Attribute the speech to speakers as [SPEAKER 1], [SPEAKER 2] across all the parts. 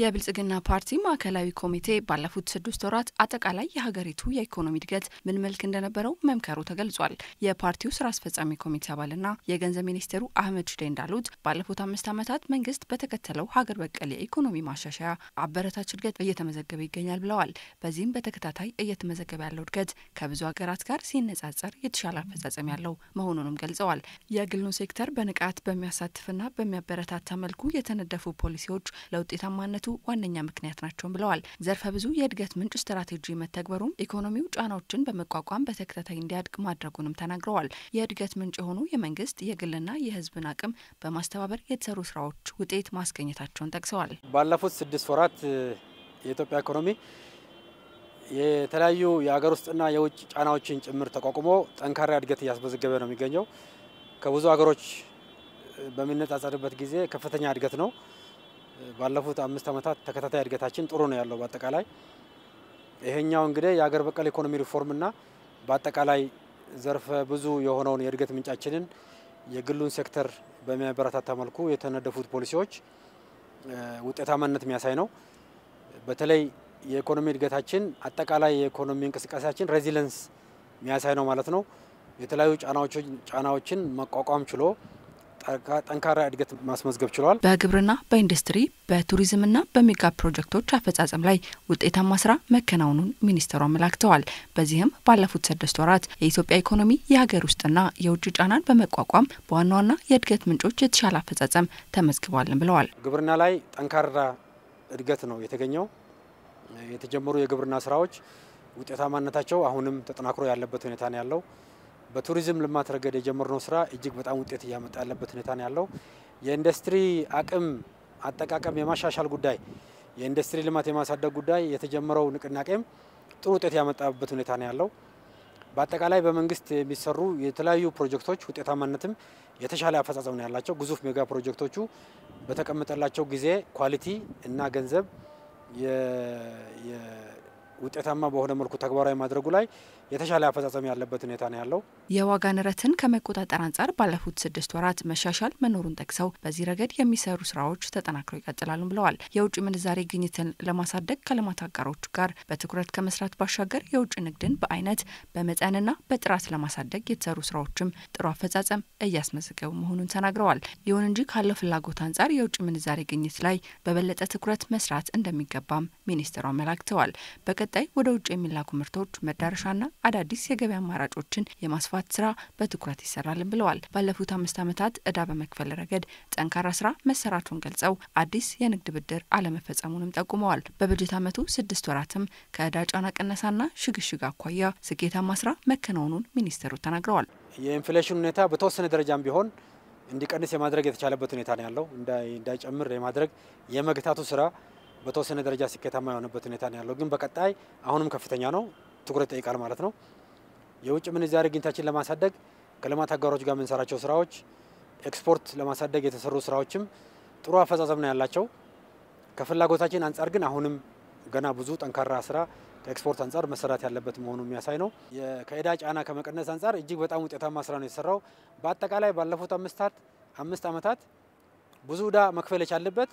[SPEAKER 1] የብልጽግና ፓርቲ ማዕከላዊ ኮሚቴ ባለፉት ስድስት ወራት አጠቃላይ የሀገሪቱ የኢኮኖሚ እድገት ምን መልክ እንደነበረው መምከሩ ተገልጿል። የፓርቲው ስራ አስፈጻሚ ኮሚቴ አባልና የገንዘብ ሚኒስቴሩ አህመድ ሽዴ እንዳሉት ባለፉት አምስት ዓመታት መንግስት በተከተለው ሀገር በቀል የኢኮኖሚ ማሻሻያ አበረታች እድገት እየተመዘገበ ይገኛል ብለዋል። በዚህም በተከታታይ እየተመዘገበ ያለው እድገት ከብዙ ሀገራት ጋር ሲነጻጸር የተሻለ አፈጻጸም ያለው መሆኑንም ገልጸዋል። የግሉን ሴክተር በንቃት በሚያሳትፍና በሚያበረታታ መልኩ የተነደፉ ፖሊሲዎች ለውጤታማነት መዘግየቱ ዋነኛ ምክንያት ናቸው ብለዋል። ዘርፈ ብዙ የእድገት ምንጭ ስትራቴጂ መተግበሩም ኢኮኖሚው ጫናዎችን በመቋቋም በተከታታይ እንዲያድግ ማድረጉንም ተናግረዋል። የእድገት ምንጭ የሆኑ የመንግስት የግልና የህዝብን አቅም በማስተባበር የተሰሩ ስራዎች ውጤት ማስገኘታቸውን ጠቅሰዋል።
[SPEAKER 2] ባለፉት ስድስት ወራት የኢትዮጵያ ኢኮኖሚ የተለያዩ የሀገር ውስጥና የውጭ ጫናዎችን ጭምር ተቋቁሞ ጠንካራ እድገት እያስመዘገበ ነው የሚገኘው። ከብዙ ሀገሮች በሚነጻጸርበት ጊዜ ከፍተኛ እድገት ነው። ባለፉት አምስት ዓመታት ተከታታይ እድገታችን ጥሩ ነው ያለው። በአጠቃላይ ይሄኛው እንግዲህ የሀገር በቀል ኢኮኖሚ ሪፎርምና በአጠቃላይ ዘርፈ ብዙ የሆነውን የእድገት ምንጫችንን የግሉን ሴክተር በሚያበረታታ መልኩ የተነደፉት ፖሊሲዎች ውጤታማነት የሚያሳይ ነው። በተለይ የኢኮኖሚ እድገታችን አጠቃላይ የኢኮኖሚ እንቅስቃሴያችን ሬዚለንስ የሚያሳይ ነው ማለት ነው። የተለያዩ ጫናዎችን መቋቋም ችሎ ጠንካራ እድገት ማስመዝገብ ችለዋል።
[SPEAKER 1] በግብርና፣ በኢንዱስትሪ፣ በቱሪዝምና በሜጋ ፕሮጀክቶች አፈጻጸም ላይ ውጤታማ ስራ መከናወኑን ሚኒስትሩ አመላክተዋል። በዚህም ባለፉት ስድስት ወራት የኢትዮጵያ ኢኮኖሚ የሀገር ውስጥና የውጭ ጫናን በመቋቋም በዋና ዋና የእድገት ምንጮች የተሻለ አፈጻጸም ተመዝግቧልን ብለዋል።
[SPEAKER 2] ግብርና ላይ ጠንካራ እድገት ነው የተገኘው። የተጀመሩ የግብርና ስራዎች ውጤታማነታቸው አሁንም ተጠናክሮ ያለበት ሁኔታ ነው ያለው። በቱሪዝም ልማት ረገድ የጀመርነው ስራ እጅግ በጣም ውጤት እያመጣ ያለበት ሁኔታ ነው ያለው። የኢንዱስትሪ አቅም አጠቃቀም የማሻሻል ጉዳይ፣ የኢንዱስትሪ ልማት የማሳደግ ጉዳይ የተጀመረው ንቅናቄም ጥሩ ውጤት ያመጣበት ሁኔታ ነው ያለው። በአጠቃላይ በመንግስት የሚሰሩ የተለያዩ ፕሮጀክቶች ውጤታማነትም የተሻለ አፈጻጸም ነው ያላቸው። ግዙፍ ሜጋ ፕሮጀክቶቹ በተቀመጠላቸው ጊዜ፣ ኳሊቲ እና ገንዘብ ውጤታማ በሆነ መልኩ ተግባራዊ ማድረጉ ላይ የተሻለ አፈጻጸም ያለበት ሁኔታ ነው ያለው።
[SPEAKER 1] የዋጋ ንረትን ከመቆጣጠር አንጻር ባለፉት ስድስት ወራት መሻሻል መኖሩን ጠቅሰው በዚህ ረገድ የሚሰሩ ስራዎች ተጠናክረው ይቀጥላሉ ብለዋል። የውጭ ምንዛሬ ግኝትን ለማሳደግ ከልማት አጋሮች ጋር በትኩረት ከመስራት ባሻገር የውጭ ንግድን በአይነት በመጠንና በጥራት ለማሳደግ የተሰሩ ስራዎችም ጥሩ አፈጻጸም እያስመዘገቡ መሆኑን ተናግረዋል። ይሁን እንጂ ካለው ፍላጎት አንጻር የውጭ ምንዛሬ ግኝት ላይ በበለጠ ትኩረት መስራት እንደሚገባም ሚኒስትሯ አመላክተዋል። በቀጣይ ወደ ውጭ የሚላኩ ምርቶች መዳረሻና አዳዲስ የገበያ አማራጮችን የማስፋት ስራ በትኩረት ይሰራልን ብለዋል። ባለፉት አምስት ዓመታት እዳ በመክፈል ረገድ ጠንካራ ስራ መሰራቱን ገልጸው አዲስ የንግድ ብድር አለመፈጸሙንም ጠቁመዋል። በበጀት ዓመቱ ስድስት ወራትም ከእዳ ጫና ቅነሳና ሽግሽግ አኳያ ስኬታማ ስራ መከናወኑን ሚኒስትሩ ተናግረዋል።
[SPEAKER 2] የኢንፍሌሽን ሁኔታ በተወሰነ ደረጃም ቢሆን እንዲቀንስ የማድረግ የተቻለበት ሁኔታ ነው ያለው እንዳይጨምር የማድረግ የመግታቱ ስራ በተወሰነ ደረጃ ስኬታማ የሆነበት ሁኔታ ነው ያለው። ግን በቀጣይ አሁንም ከፍተኛ ነው፣ ትኩረት ይጠይቃል ማለት ነው። የውጭ ምንዛሪ ግኝታችን ለማሳደግ ከልማት አጋሮች ጋር የምንሰራቸው ስራዎች፣ ኤክስፖርት ለማሳደግ የተሰሩ ስራዎችም ጥሩ አፈጻጸም ነው ያላቸው። ከፍላጎታችን አንጻር ግን አሁንም ገና ብዙ ጠንካራ ስራ ከኤክስፖርት አንጻር መሰራት ያለበት መሆኑ የሚያሳይ ነው። ከእዳ ጫና ከመቀነስ አንጻር እጅግ በጣም ውጤታማ ስራ ነው የተሰራው። በአጠቃላይ ባለፉት አምስት አመታት ብዙ እዳ መክፈል የቻለበት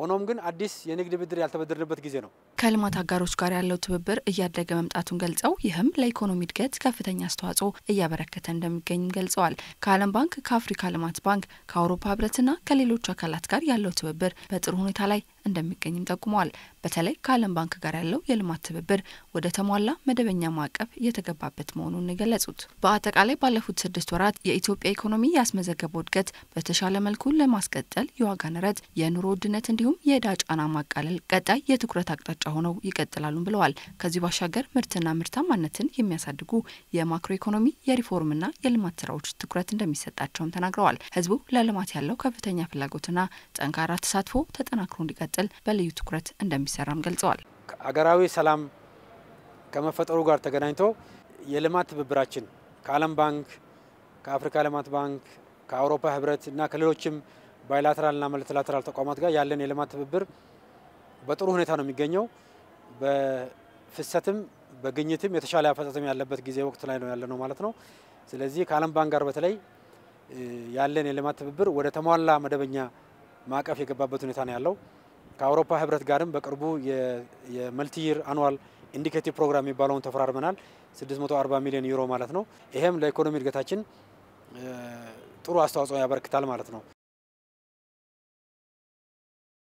[SPEAKER 2] ሆኖም ግን አዲስ የንግድ ብድር ያልተበደርንበት ጊዜ ነው።
[SPEAKER 1] ከልማት አጋሮች ጋር ያለው ትብብር እያደገ መምጣቱን ገልጸው ይህም ለኢኮኖሚ እድገት ከፍተኛ አስተዋጽኦ እያበረከተ እንደሚገኝም ገልጸዋል። ከዓለም ባንክ፣ ከአፍሪካ ልማት ባንክ፣ ከአውሮፓ ህብረትና ከሌሎች አካላት ጋር ያለው ትብብር በጥሩ ሁኔታ ላይ እንደሚገኝም ጠቁመዋል። በተለይ ከዓለም ባንክ ጋር ያለው የልማት ትብብር ወደ ተሟላ መደበኛ ማዕቀፍ የተገባበት መሆኑን የገለጹት በአጠቃላይ ባለፉት ስድስት ወራት የኢትዮጵያ ኢኮኖሚ ያስመዘገበው እድገት በተሻለ መልኩ ለማስቀጠል የዋጋ ንረት፣ የኑሮ ውድነት እንዲሁም የዕዳ ጫና ማቃለል ቀጣይ የትኩረት አቅጣጫ ሆነው ይቀጥላሉም ብለዋል። ከዚህ ባሻገር ምርትና ምርታማነትን የሚያሳድጉ የማክሮ ኢኮኖሚ የሪፎርምና የልማት ስራዎች ትኩረት እንደሚሰጣቸውም ተናግረዋል። ህዝቡ ለልማት ያለው ከፍተኛ ፍላጎትና ጠንካራ ተሳትፎ ተጠናክሮ እንዲቀጥል እንዲቀጥል በልዩ ትኩረት እንደሚሰራም ገልጸዋል።
[SPEAKER 2] አገራዊ ሰላም ከመፈጠሩ ጋር ተገናኝቶ የልማት ትብብራችን ከዓለም ባንክ፣ ከአፍሪካ ልማት ባንክ፣ ከአውሮፓ ህብረት እና ከሌሎችም ባይላተራልና መልትላተራል ተቋማት ጋር ያለን የልማት ትብብር በጥሩ ሁኔታ ነው የሚገኘው። በፍሰትም በግኝትም የተሻለ አፈጻጸም ያለበት ጊዜ ወቅት ላይ ነው ያለነው ማለት ነው። ስለዚህ ከዓለም ባንክ ጋር በተለይ ያለን የልማት ትብብር ወደ ተሟላ መደበኛ ማዕቀፍ የገባበት ሁኔታ ነው ያለው። ከአውሮፓ ህብረት ጋርም በቅርቡ የመልቲይር አኑዋል ኢንዲኬቲቭ ፕሮግራም የሚባለውን ተፈራርመናል። 640 ሚሊዮን ዩሮ ማለት ነው። ይሄም ለኢኮኖሚ እድገታችን ጥሩ አስተዋጽኦ ያበረክታል ማለት ነው።